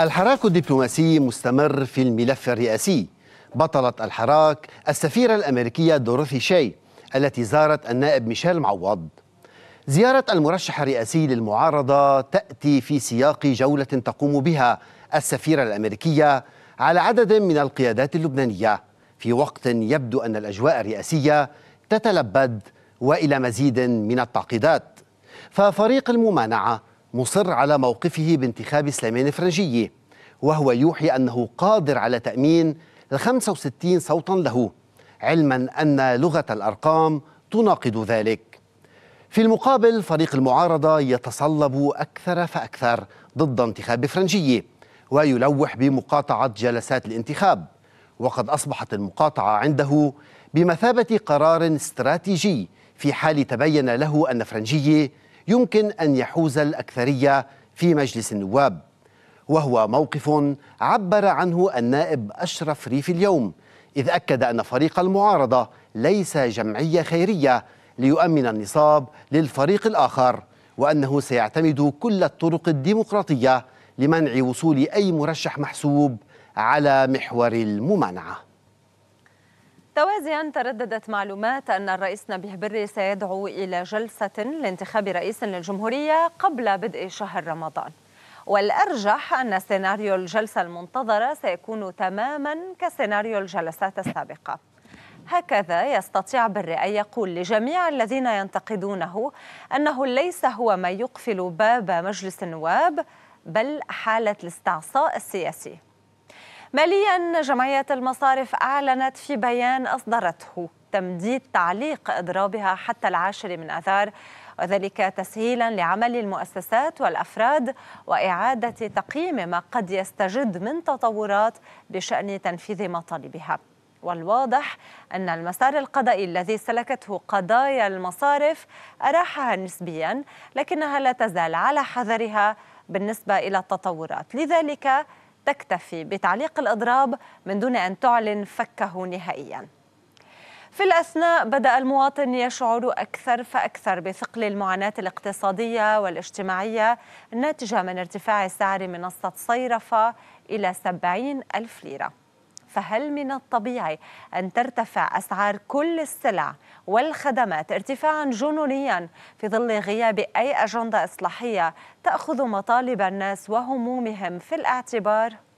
الحراك الدبلوماسي مستمر في الملف الرئاسي بطلت الحراك السفيرة الأمريكية دوروثي شي التي زارت النائب ميشيل معوض زيارة المرشح الرئاسي للمعارضة تأتي في سياق جولة تقوم بها السفيرة الأمريكية على عدد من القيادات اللبنانية في وقت يبدو أن الأجواء الرئاسية تتلبد وإلى مزيد من التعقيدات ففريق الممانعة مصر على موقفه بانتخاب سليمان فرنجية وهو يوحي أنه قادر على تأمين ال 65 صوتا له علما أن لغة الأرقام تناقض ذلك في المقابل فريق المعارضة يتصلب أكثر فأكثر ضد انتخاب فرنجية ويلوح بمقاطعة جلسات الانتخاب وقد أصبحت المقاطعة عنده بمثابة قرار استراتيجي في حال تبين له أن فرنجية يمكن أن يحوز الأكثرية في مجلس النواب وهو موقف عبر عنه النائب أشرف ريفي اليوم إذ أكد أن فريق المعارضة ليس جمعية خيرية ليؤمن النصاب للفريق الآخر وأنه سيعتمد كل الطرق الديمقراطية لمنع وصول أي مرشح محسوب على محور الممانعه توازيا ترددت معلومات أن الرئيس نبيه بري سيدعو إلى جلسة لانتخاب رئيس للجمهورية قبل بدء شهر رمضان والأرجح أن سيناريو الجلسة المنتظرة سيكون تماما كسيناريو الجلسات السابقة هكذا يستطيع بري أن يقول لجميع الذين ينتقدونه أنه ليس هو ما يقفل باب مجلس النواب بل حالة الاستعصاء السياسي ماليا جمعية المصارف أعلنت في بيان أصدرته تمديد تعليق إضرابها حتى العاشر من أذار وذلك تسهيلا لعمل المؤسسات والافراد واعاده تقييم ما قد يستجد من تطورات بشان تنفيذ مطالبها والواضح ان المسار القضائي الذي سلكته قضايا المصارف اراحها نسبيا لكنها لا تزال على حذرها بالنسبه الى التطورات لذلك تكتفي بتعليق الإضراب من دون أن تعلن فكه نهائياً في الأثناء بدأ المواطن يشعر أكثر فأكثر بثقل المعاناة الاقتصادية والاجتماعية الناتجة من ارتفاع سعر منصة صيرفة إلى 70 ألف ليرة فهل من الطبيعي أن ترتفع أسعار كل السلع والخدمات ارتفاعا جنونيا في ظل غياب أي أجندة إصلاحية تأخذ مطالب الناس وهمومهم في الاعتبار؟